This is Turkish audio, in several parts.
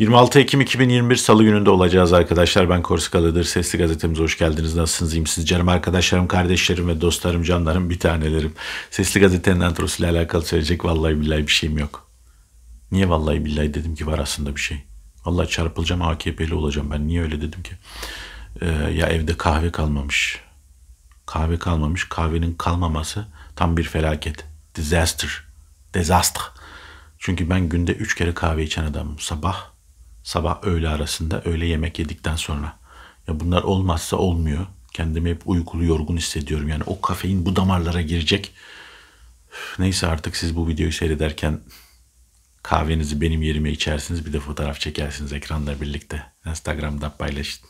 26 Ekim 2021 Salı gününde olacağız arkadaşlar. Ben Korsikalı'dır. Sesli Gazetemize hoş geldiniz. Nasılsınız? İyiyim siz canım arkadaşlarım, kardeşlerim ve dostlarım, canlarım, bir tanelerim. Sesli Gazete'nin antrosuyla alakalı söyleyecek vallahi billahi bir şeyim yok. Niye vallahi billahi dedim ki var aslında bir şey. Vallahi çarpılacağım AKP'li olacağım ben. Niye öyle dedim ki? Ee, ya evde kahve kalmamış. Kahve kalmamış. Kahvenin kalmaması tam bir felaket. Disaster. Disaster. Çünkü ben günde 3 kere kahve içen adamım. Sabah, Sabah öğle arasında öğle yemek yedikten sonra. Ya bunlar olmazsa olmuyor. Kendimi hep uykulu yorgun hissediyorum. Yani o kafein bu damarlara girecek. Neyse artık siz bu videoyu seyrederken kahvenizi benim yerime içersiniz. Bir de fotoğraf çekersiniz ekranla birlikte. Instagram'da paylaşın.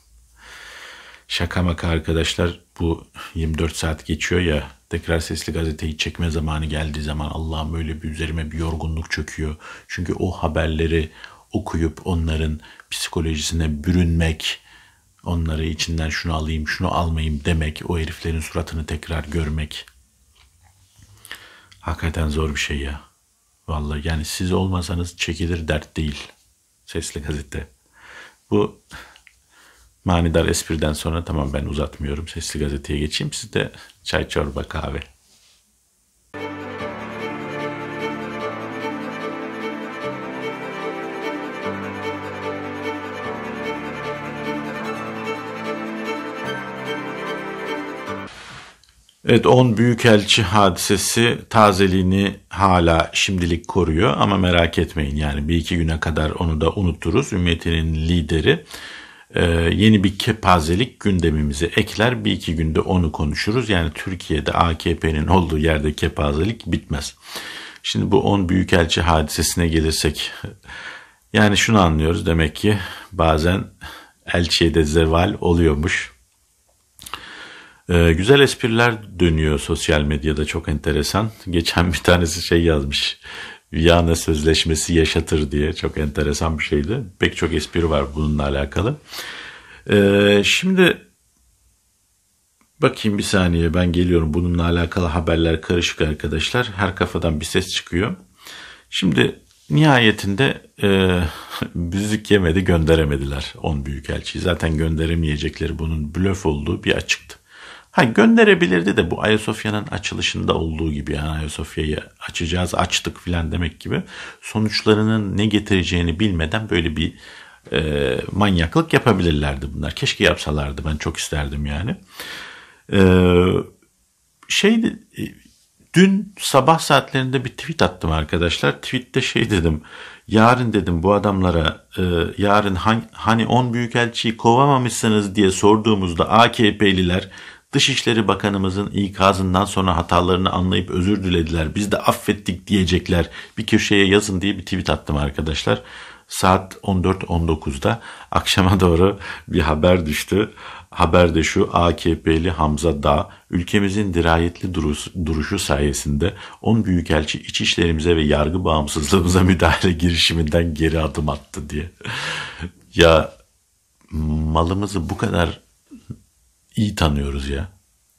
Şaka maka arkadaşlar bu 24 saat geçiyor ya tekrar sesli gazeteyi çekme zamanı geldiği zaman Allah'ım öyle bir üzerime bir yorgunluk çöküyor. Çünkü o haberleri, okuyup onların psikolojisine bürünmek, onları içinden şunu alayım, şunu almayayım demek, o heriflerin suratını tekrar görmek. Hakikaten zor bir şey ya. Vallahi yani siz olmasanız çekilir dert değil. Sesli gazete. Bu manidar espriden sonra tamam ben uzatmıyorum. Sesli gazeteye geçeyim. Siz de çay, çorba, kahve. Evet 10 Büyükelçi hadisesi tazeliğini hala şimdilik koruyor ama merak etmeyin yani bir iki güne kadar onu da unuturuz. Ümmetinin lideri e, yeni bir kepazelik gündemimize ekler bir iki günde onu konuşuruz. Yani Türkiye'de AKP'nin olduğu yerde kepazelik bitmez. Şimdi bu 10 Büyükelçi hadisesine gelirsek yani şunu anlıyoruz demek ki bazen elçiye de zeval oluyormuş. Ee, güzel espriler dönüyor sosyal medyada çok enteresan. Geçen bir tanesi şey yazmış. Viyana Sözleşmesi yaşatır diye çok enteresan bir şeydi. Pek çok espri var bununla alakalı. Ee, şimdi bakayım bir saniye ben geliyorum. Bununla alakalı haberler karışık arkadaşlar. Her kafadan bir ses çıkıyor. Şimdi nihayetinde e, büzük yemedi gönderemediler 10 büyükelçiyi. Zaten gönderemeyecekleri bunun blöf olduğu bir açıktı. Ha gönderebilirdi de bu Ayasofya'nın açılışında olduğu gibi yani Ayasofya'yı açacağız açtık filan demek gibi sonuçlarının ne getireceğini bilmeden böyle bir e, manyaklık yapabilirlerdi bunlar. Keşke yapsalardı ben çok isterdim yani. E, şey e, dün sabah saatlerinde bir tweet attım arkadaşlar. Tweette şey dedim yarın dedim bu adamlara e, yarın hani 10 büyükelçiyi kovamamışsınız diye sorduğumuzda AKP'liler Dışişleri Bakanımızın ikazından sonra hatalarını anlayıp özür dilediler. Biz de affettik diyecekler. Bir köşeye yazın diye bir tweet attım arkadaşlar. Saat 14.19'da akşama doğru bir haber düştü. Haber de şu AKP'li Hamza Dağ ülkemizin dirayetli duruşu sayesinde 10 büyükelçi iç işlerimize ve yargı bağımsızlığımıza müdahale girişiminden geri adım attı diye. ya malımızı bu kadar iyi tanıyoruz ya.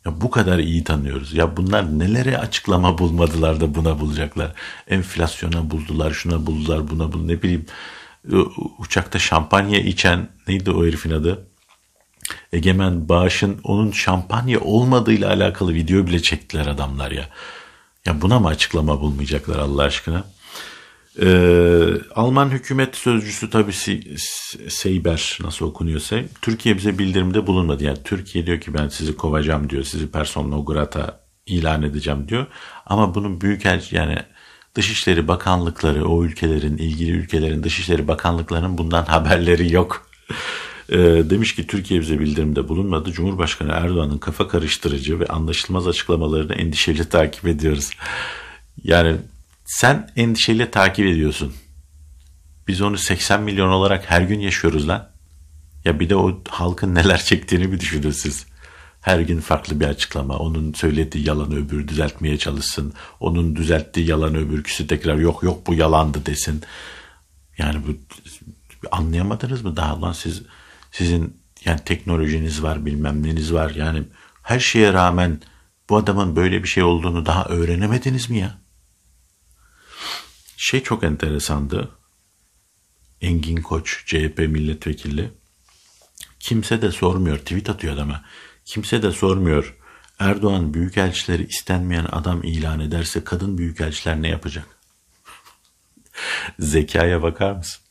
Ya bu kadar iyi tanıyoruz. Ya bunlar nelere açıklama bulmadılar da buna bulacaklar. Enflasyona buldular, şuna buldular, buna bul ne bileyim. E, uçakta şampanya içen neydi o herifin adı? Egemen Bağış'ın onun şampanya olmadığıyla alakalı video bile çektiler adamlar ya. Ya buna mı açıklama bulmayacaklar Allah aşkına? Ee, Alman hükümet sözcüsü tabii Seyber nasıl okunuyorsa Türkiye bize bildirimde bulunmadı. Yani Türkiye diyor ki ben sizi kovacağım diyor. Sizi persona non grata ilan edeceğim diyor. Ama bunun büyük yani Dışişleri Bakanlıkları o ülkelerin ilgili ülkelerin Dışişleri Bakanlıklarının bundan haberleri yok. Ee, demiş ki Türkiye bize bildirimde bulunmadı. Cumhurbaşkanı Erdoğan'ın kafa karıştırıcı ve anlaşılmaz açıklamalarını endişeli takip ediyoruz. Yani sen endişeyle takip ediyorsun. Biz onu 80 milyon olarak her gün yaşıyoruz lan. Ya bir de o halkın neler çektiğini bir düşünün siz. Her gün farklı bir açıklama. Onun söylediği yalanı öbürü düzeltmeye çalışsın. Onun düzelttiği yalanı öbürküsü tekrar yok yok bu yalandı desin. Yani bu anlayamadınız mı daha lan siz sizin yani teknolojiniz var bilmem neniz var yani her şeye rağmen bu adamın böyle bir şey olduğunu daha öğrenemediniz mi ya? Şey çok enteresandı. Engin Koç, CHP milletvekili. Kimse de sormuyor, tweet atıyor adama. Kimse de sormuyor. Erdoğan büyükelçileri istenmeyen adam ilan ederse kadın büyükelçiler ne yapacak? Zekaya bakar mısın?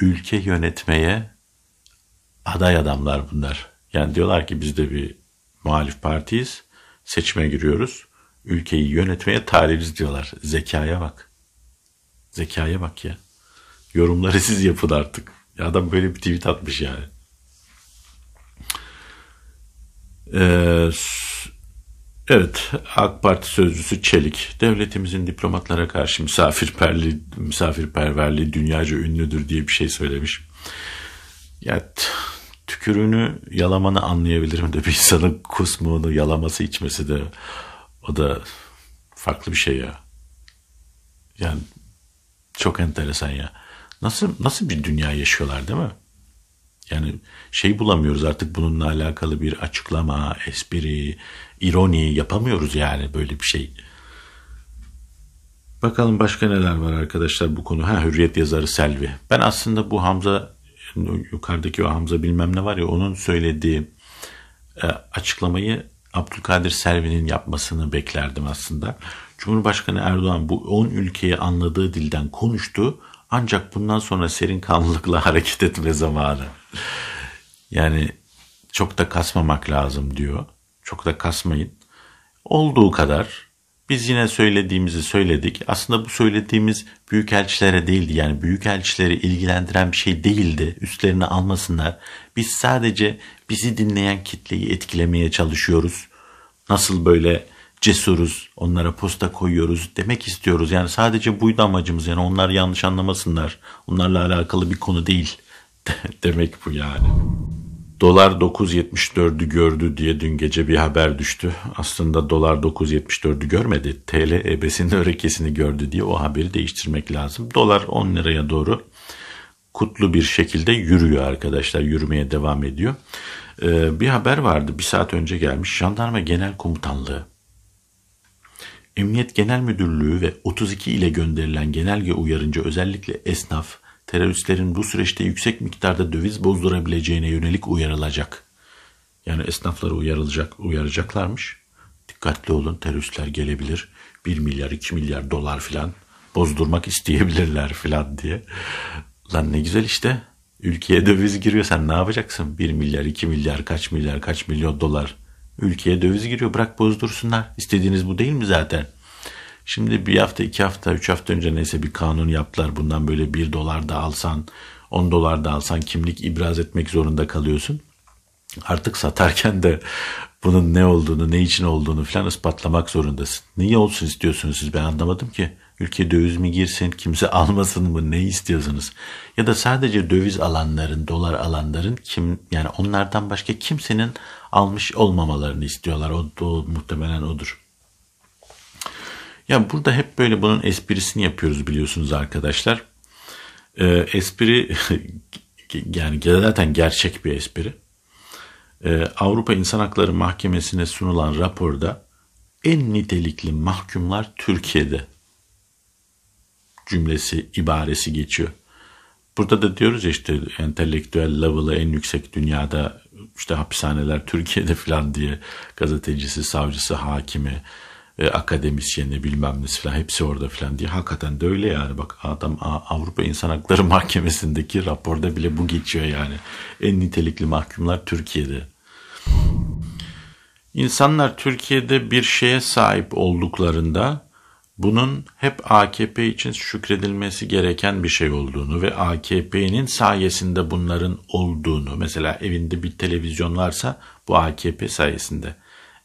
Ülke yönetmeye aday adamlar bunlar. Yani diyorlar ki biz de bir muhalif partiyiz. Seçime giriyoruz. Ülkeyi yönetmeye taliliz diyorlar. Zekaya bak. Zekaya bak ya. Yorumları siz yapın artık. Ya adam böyle bir tweet atmış yani. Ee, evet, AK Parti sözcüsü Çelik, devletimizin diplomatlara karşı misafirperli, misafirperverliği dünyaca ünlüdür diye bir şey söylemiş. Ya tükürüğünü yalamanı anlayabilirim de bir insanın kusmuğunu yalaması içmesi de o da farklı bir şey ya. Yani çok enteresan ya. Nasıl nasıl bir dünya yaşıyorlar değil mi? Yani şey bulamıyoruz artık bununla alakalı bir açıklama, espri, ironi yapamıyoruz yani böyle bir şey. Bakalım başka neler var arkadaşlar bu konu. Ha Hürriyet yazarı Selvi. Ben aslında bu Hamza yukarıdaki o Hamza bilmem ne var ya onun söylediği e, açıklamayı Abdülkadir Selvi'nin yapmasını beklerdim aslında. Cumhurbaşkanı Erdoğan bu 10 ülkeyi anladığı dilden konuştu. Ancak bundan sonra serin kanlılıkla hareket etme zamanı. Yani çok da kasmamak lazım diyor. Çok da kasmayın. Olduğu kadar biz yine söylediğimizi söyledik. Aslında bu söylediğimiz büyükelçilere değildi. Yani büyükelçileri ilgilendiren bir şey değildi. üstlerini almasınlar. Biz sadece bizi dinleyen kitleyi etkilemeye çalışıyoruz. Nasıl böyle cesuruz, onlara posta koyuyoruz demek istiyoruz. Yani sadece buydu amacımız yani onlar yanlış anlamasınlar. Onlarla alakalı bir konu değil demek bu yani. Dolar 9.74'ü gördü diye dün gece bir haber düştü. Aslında dolar 9.74'ü görmedi. TL ebesinin örekesini gördü diye o haberi değiştirmek lazım. Dolar 10 liraya doğru kutlu bir şekilde yürüyor arkadaşlar. Yürümeye devam ediyor. Ee, bir haber vardı bir saat önce gelmiş. Jandarma Genel Komutanlığı Emniyet Genel Müdürlüğü ve 32 ile gönderilen genelge uyarınca özellikle esnaf, teröristlerin bu süreçte yüksek miktarda döviz bozdurabileceğine yönelik uyarılacak. Yani esnafları uyarılacak, uyaracaklarmış. Dikkatli olun teröristler gelebilir. 1 milyar 2 milyar dolar filan bozdurmak isteyebilirler filan diye. Lan ne güzel işte. Ülkeye döviz giriyor sen ne yapacaksın? 1 milyar 2 milyar kaç milyar kaç milyon dolar Ülkeye döviz giriyor. Bırak bozdursunlar. İstediğiniz bu değil mi zaten? Şimdi bir hafta, iki hafta, üç hafta önce neyse bir kanun yaptılar. Bundan böyle bir dolar da alsan, on dolar da alsan kimlik ibraz etmek zorunda kalıyorsun. Artık satarken de bunun ne olduğunu, ne için olduğunu falan ispatlamak zorundasın. Niye olsun istiyorsunuz siz ben anlamadım ki. Ülke döviz mi girsin, kimse almasın mı ne istiyorsunuz? Ya da sadece döviz alanların, dolar alanların kim yani onlardan başka kimsenin almış olmamalarını istiyorlar. O, o muhtemelen odur. Ya burada hep böyle bunun esprisini yapıyoruz biliyorsunuz arkadaşlar. Ee, espri yani zaten gerçek bir espri. Ee, Avrupa İnsan Hakları Mahkemesi'ne sunulan raporda en nitelikli mahkumlar Türkiye'de cümlesi, ibaresi geçiyor. Burada da diyoruz ya işte entelektüel level'ı en yüksek dünyada işte hapishaneler Türkiye'de falan diye gazetecisi, savcısı, hakimi, e, akademisyeni bilmem ne falan hepsi orada falan diye. Hakikaten de öyle yani bak adam Avrupa İnsan Hakları Mahkemesi'ndeki raporda bile bu geçiyor yani. En nitelikli mahkumlar Türkiye'de. İnsanlar Türkiye'de bir şeye sahip olduklarında bunun hep AKP için şükredilmesi gereken bir şey olduğunu ve AKP'nin sayesinde bunların olduğunu mesela evinde bir televizyon varsa bu AKP sayesinde.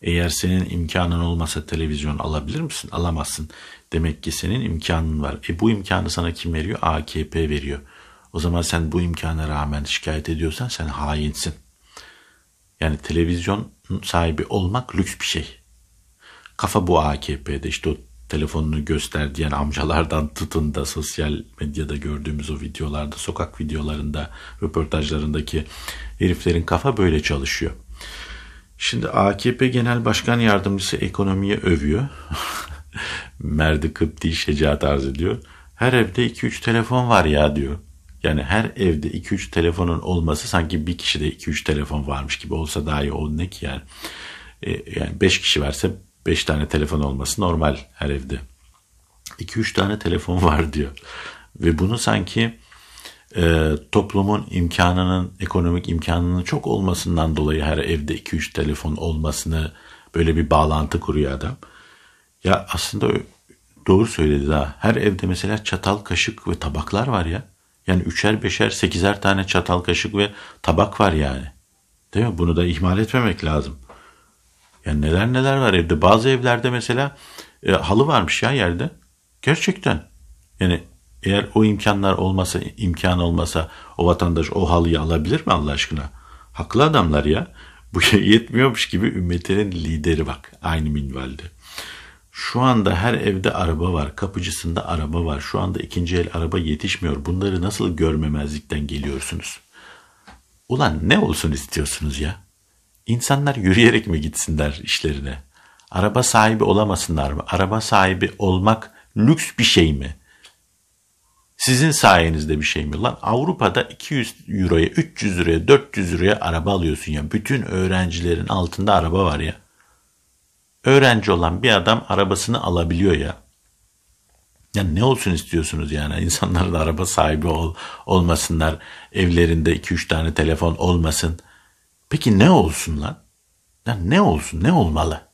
Eğer senin imkanın olmasa televizyon alabilir misin? Alamazsın. Demek ki senin imkanın var. E bu imkanı sana kim veriyor? AKP veriyor. O zaman sen bu imkana rağmen şikayet ediyorsan sen hainsin. Yani televizyon sahibi olmak lüks bir şey. Kafa bu AKP'de işte o telefonunu göster diyen amcalardan tutun da sosyal medyada gördüğümüz o videolarda, sokak videolarında, röportajlarındaki heriflerin kafa böyle çalışıyor. Şimdi AKP Genel Başkan Yardımcısı ekonomiye övüyor. Merdi Kıpti şecaat arz ediyor. Her evde 2-3 telefon var ya diyor. Yani her evde 2-3 telefonun olması sanki bir kişide 2-3 telefon varmış gibi olsa daha iyi o ne ki yani. E, yani 5 kişi verse 5 tane telefon olması normal her evde. 2-3 tane telefon var diyor. Ve bunu sanki e, toplumun imkanının, ekonomik imkanının çok olmasından dolayı her evde 2-3 telefon olmasını böyle bir bağlantı kuruyor adam. Ya aslında doğru söyledi daha. Her evde mesela çatal, kaşık ve tabaklar var ya. Yani üçer, beşer, sekizer tane çatal, kaşık ve tabak var yani. Değil mi? Bunu da ihmal etmemek lazım. Yani neler neler var evde. Bazı evlerde mesela e, halı varmış ya yerde. Gerçekten. Yani eğer o imkanlar olmasa, imkan olmasa o vatandaş o halıyı alabilir mi Allah aşkına? Haklı adamlar ya. Bu şey yetmiyormuş gibi ümmetinin lideri bak aynı minvalde. Şu anda her evde araba var, kapıcısında araba var. Şu anda ikinci el araba yetişmiyor. Bunları nasıl görmemezlikten geliyorsunuz? Ulan ne olsun istiyorsunuz ya? İnsanlar yürüyerek mi gitsinler işlerine? Araba sahibi olamasınlar mı? Araba sahibi olmak lüks bir şey mi? Sizin sayenizde bir şey mi? Lan Avrupa'da 200 euroya, 300 liraya, 400 liraya araba alıyorsun ya. Bütün öğrencilerin altında araba var ya. Öğrenci olan bir adam arabasını alabiliyor ya. Ya ne olsun istiyorsunuz yani? İnsanların araba sahibi ol, olmasınlar. Evlerinde 2-3 tane telefon olmasın. Peki ne olsun lan? Lan ne olsun, ne olmalı?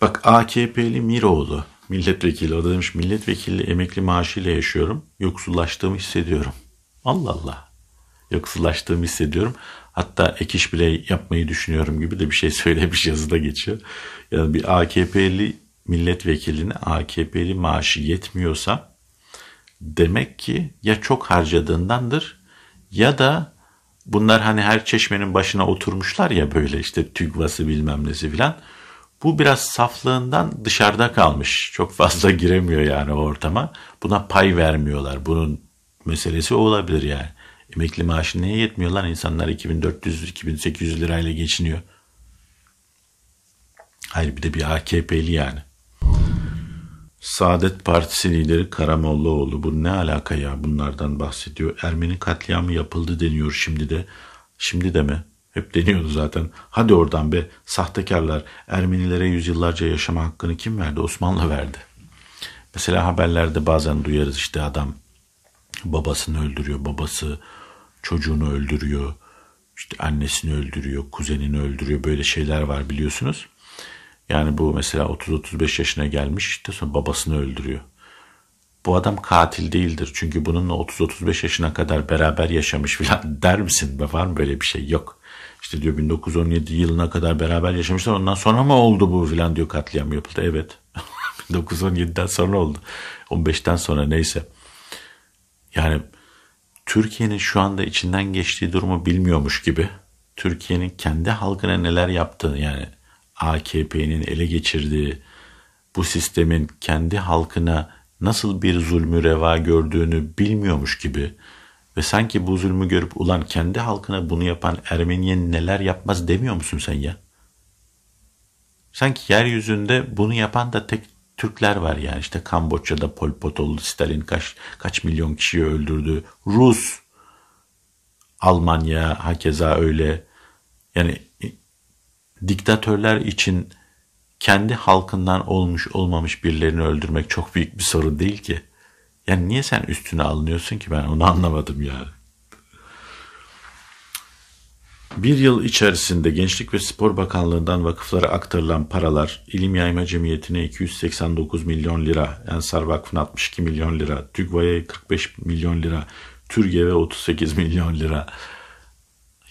Bak AKP'li Miroğlu milletvekili o da demiş milletvekili emekli maaşıyla yaşıyorum. Yoksullaştığımı hissediyorum. Allah Allah. Yoksullaştığımı hissediyorum. Hatta ek iş bile yapmayı düşünüyorum gibi de bir şey söylemiş yazıda geçiyor. Yani bir AKP'li milletvekiline AKP'li maaşı yetmiyorsa demek ki ya çok harcadığındandır ya da bunlar hani her çeşmenin başına oturmuşlar ya böyle işte tügvası bilmem nesi filan. Bu biraz saflığından dışarıda kalmış. Çok fazla giremiyor yani o ortama. Buna pay vermiyorlar. Bunun meselesi olabilir yani. Emekli maaşı niye yetmiyor lan? İnsanlar 2400-2800 lirayla geçiniyor. Hayır bir de bir AKP'li yani. Saadet Partisi lideri Karamollaoğlu bu ne alaka ya bunlardan bahsediyor. Ermeni katliamı yapıldı deniyor şimdi de. Şimdi de mi? Hep deniyordu zaten. Hadi oradan be sahtekarlar Ermenilere yüzyıllarca yaşama hakkını kim verdi? Osmanlı verdi. Mesela haberlerde bazen duyarız işte adam babasını öldürüyor, babası çocuğunu öldürüyor, işte annesini öldürüyor, kuzenini öldürüyor böyle şeyler var biliyorsunuz. Yani bu mesela 30-35 yaşına gelmiş işte sonra babasını öldürüyor. Bu adam katil değildir çünkü bununla 30-35 yaşına kadar beraber yaşamış filan der misin? Var mı böyle bir şey? Yok. İşte diyor 1917 yılına kadar beraber yaşamışlar ondan sonra mı oldu bu filan diyor katliam yapıldı. Evet 1917'den sonra oldu. 15'ten sonra neyse. Yani Türkiye'nin şu anda içinden geçtiği durumu bilmiyormuş gibi Türkiye'nin kendi halkına neler yaptığını yani AKP'nin ele geçirdiği, bu sistemin kendi halkına nasıl bir zulmü reva gördüğünü bilmiyormuş gibi ve sanki bu zulmü görüp ulan kendi halkına bunu yapan Ermeniye neler yapmaz demiyor musun sen ya? Sanki yeryüzünde bunu yapan da tek Türkler var yani işte Kamboçya'da Pol Pot oldu, Stalin kaç, kaç milyon kişiyi öldürdü. Rus, Almanya hakeza öyle. Yani diktatörler için kendi halkından olmuş olmamış birilerini öldürmek çok büyük bir sorun değil ki. Yani niye sen üstüne alınıyorsun ki ben onu anlamadım yani. Bir yıl içerisinde Gençlik ve Spor Bakanlığı'ndan vakıflara aktarılan paralar İlim Yayma Cemiyeti'ne 289 milyon lira, Ensar Vakfı'na 62 milyon lira, TÜGVA'ya 45 milyon lira, TÜRGEV'e 38 milyon lira.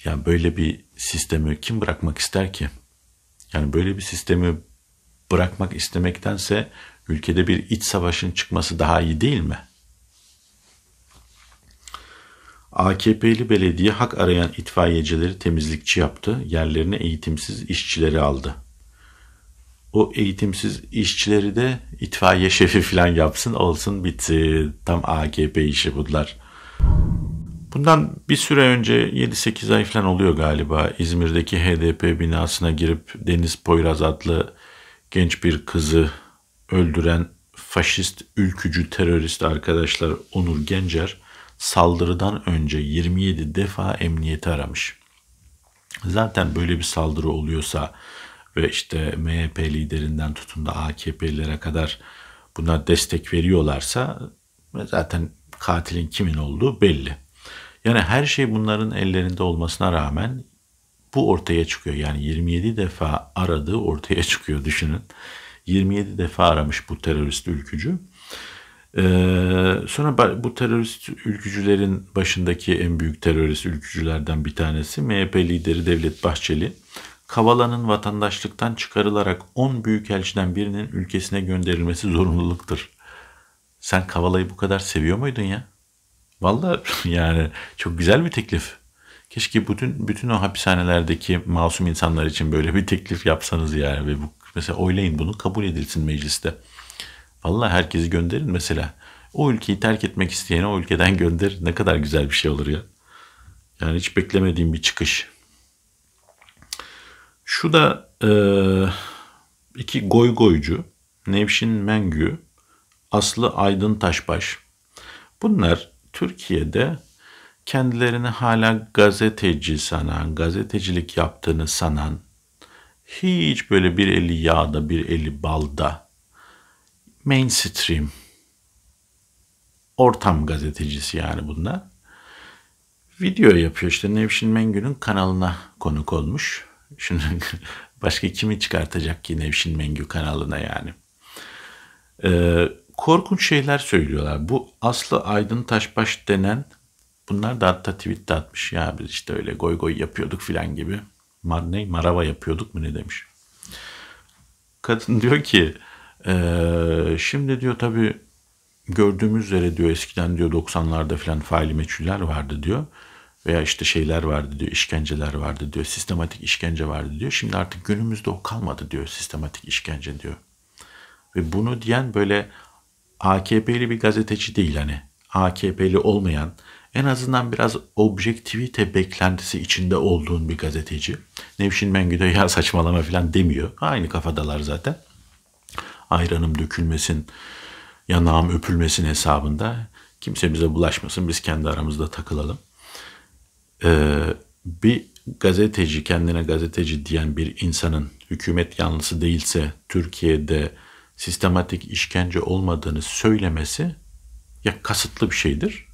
Yani böyle bir sistemi kim bırakmak ister ki? Yani böyle bir sistemi bırakmak istemektense ülkede bir iç savaşın çıkması daha iyi değil mi? AKP'li belediye hak arayan itfaiyecileri temizlikçi yaptı, yerlerine eğitimsiz işçileri aldı. O eğitimsiz işçileri de itfaiye şefi falan yapsın, olsun bitsin. Tam AKP işi budlar. Bundan bir süre önce 7-8 ay falan oluyor galiba İzmir'deki HDP binasına girip Deniz Poyraz adlı genç bir kızı öldüren faşist ülkücü terörist arkadaşlar Onur Gencer saldırıdan önce 27 defa emniyeti aramış. Zaten böyle bir saldırı oluyorsa ve işte MHP liderinden tutun da AKP'lilere kadar buna destek veriyorlarsa zaten katilin kimin olduğu belli. Yani her şey bunların ellerinde olmasına rağmen bu ortaya çıkıyor. Yani 27 defa aradığı ortaya çıkıyor düşünün. 27 defa aramış bu terörist ülkücü. Ee, sonra bu terörist ülkücülerin başındaki en büyük terörist ülkücülerden bir tanesi MHP lideri Devlet Bahçeli. Kavala'nın vatandaşlıktan çıkarılarak 10 büyükelçiden birinin ülkesine gönderilmesi zorunluluktur. Sen Kavala'yı bu kadar seviyor muydun ya? Vallahi yani çok güzel bir teklif. Keşke bütün bütün o hapishanelerdeki masum insanlar için böyle bir teklif yapsanız yani ve bu mesela oylayın bunu kabul edilsin mecliste. Vallahi herkesi gönderin mesela. O ülkeyi terk etmek isteyeni o ülkeden gönder. Ne kadar güzel bir şey olur ya. Yani hiç beklemediğim bir çıkış. Şu da e, iki goy goycu. Nevşin Mengü, Aslı Aydın Taşbaş. Bunlar Türkiye'de kendilerini hala gazeteci sanan, gazetecilik yaptığını sanan, hiç böyle bir eli yağda, bir eli balda, mainstream, ortam gazetecisi yani bunlar. Video yapıyor işte Nevşin Mengü'nün kanalına konuk olmuş. Şimdi başka kimi çıkartacak ki Nevşin Mengü kanalına yani. Ee, korkunç şeyler söylüyorlar. Bu Aslı Aydın Taşbaş denen bunlar da hatta tweet de atmış. Ya biz işte öyle goy goy yapıyorduk filan gibi. Mar ne? Marava yapıyorduk mu ne demiş. Kadın diyor ki ee, şimdi diyor tabii gördüğümüz üzere diyor eskiden diyor 90'larda filan faili meçhuller vardı diyor. Veya işte şeyler vardı diyor, işkenceler vardı diyor, sistematik işkence vardı diyor. Şimdi artık günümüzde o kalmadı diyor, sistematik işkence diyor. Ve bunu diyen böyle AKP'li bir gazeteci değil hani. AKP'li olmayan, en azından biraz objektivite beklentisi içinde olduğun bir gazeteci. Nevşin Mengü'de ya saçmalama falan demiyor. Aynı kafadalar zaten. Ayranım dökülmesin, yanağım öpülmesin hesabında. Kimse bize bulaşmasın, biz kendi aramızda takılalım. Ee, bir gazeteci, kendine gazeteci diyen bir insanın hükümet yanlısı değilse Türkiye'de sistematik işkence olmadığını söylemesi ya kasıtlı bir şeydir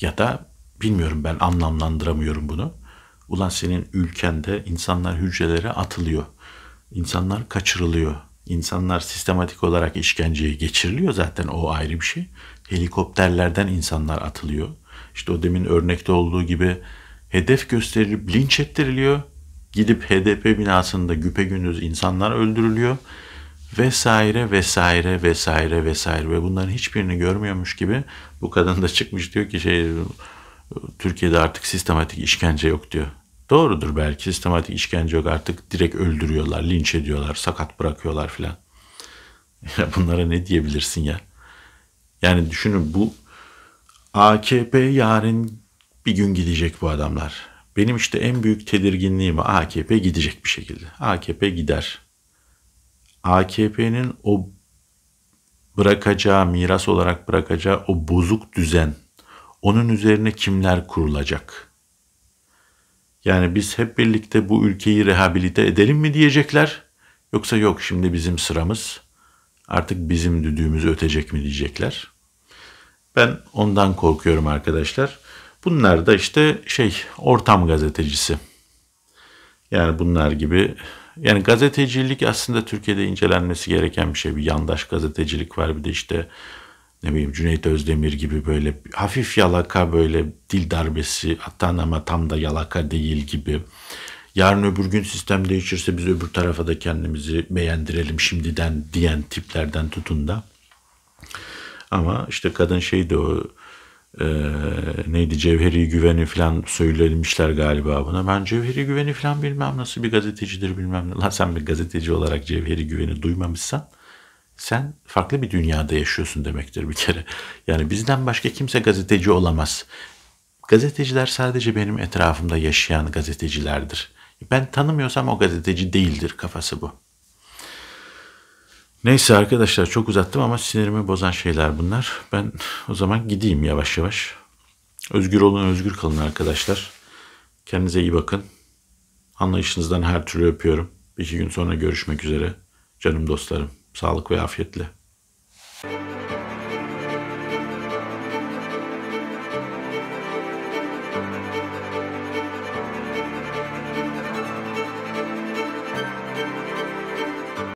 ya da bilmiyorum ben anlamlandıramıyorum bunu. Ulan senin ülkende insanlar hücrelere atılıyor. İnsanlar kaçırılıyor. İnsanlar sistematik olarak işkenceye geçiriliyor zaten o ayrı bir şey. Helikopterlerden insanlar atılıyor. İşte o demin örnekte olduğu gibi hedef gösterilip linç ettiriliyor. Gidip HDP binasında güpegündüz insanlar öldürülüyor vesaire vesaire vesaire vesaire ve bunların hiçbirini görmüyormuş gibi bu kadın da çıkmış diyor ki şey Türkiye'de artık sistematik işkence yok diyor. Doğrudur belki sistematik işkence yok artık direkt öldürüyorlar, linç ediyorlar, sakat bırakıyorlar filan. Ya bunlara ne diyebilirsin ya? Yani düşünün bu AKP yarın bir gün gidecek bu adamlar. Benim işte en büyük tedirginliğim AKP gidecek bir şekilde. AKP gider. AKP'nin o bırakacağı, miras olarak bırakacağı o bozuk düzen, onun üzerine kimler kurulacak? Yani biz hep birlikte bu ülkeyi rehabilite edelim mi diyecekler? Yoksa yok şimdi bizim sıramız, artık bizim düdüğümüz ötecek mi diyecekler? Ben ondan korkuyorum arkadaşlar. Bunlar da işte şey ortam gazetecisi. Yani bunlar gibi yani gazetecilik aslında Türkiye'de incelenmesi gereken bir şey. Bir yandaş gazetecilik var bir de işte ne bileyim Cüneyt Özdemir gibi böyle hafif yalaka böyle dil darbesi hatta ama tam da yalaka değil gibi. Yarın öbür gün sistem değişirse biz öbür tarafa da kendimizi beğendirelim şimdiden diyen tiplerden tutun da. Ama işte kadın şey de o e, neydi Cevheri Güven'i falan söylemişler galiba buna. Ben Cevheri Güven'i falan bilmem nasıl bir gazetecidir bilmem ne. Lan sen bir gazeteci olarak Cevheri Güven'i duymamışsan sen farklı bir dünyada yaşıyorsun demektir bir kere. Yani bizden başka kimse gazeteci olamaz. Gazeteciler sadece benim etrafımda yaşayan gazetecilerdir. Ben tanımıyorsam o gazeteci değildir kafası bu. Neyse arkadaşlar çok uzattım ama sinirimi bozan şeyler bunlar. Ben o zaman gideyim yavaş yavaş. Özgür olun, özgür kalın arkadaşlar. Kendinize iyi bakın. Anlayışınızdan her türlü öpüyorum. Bir iki gün sonra görüşmek üzere. Canım dostlarım, sağlık ve afiyetle. Müzik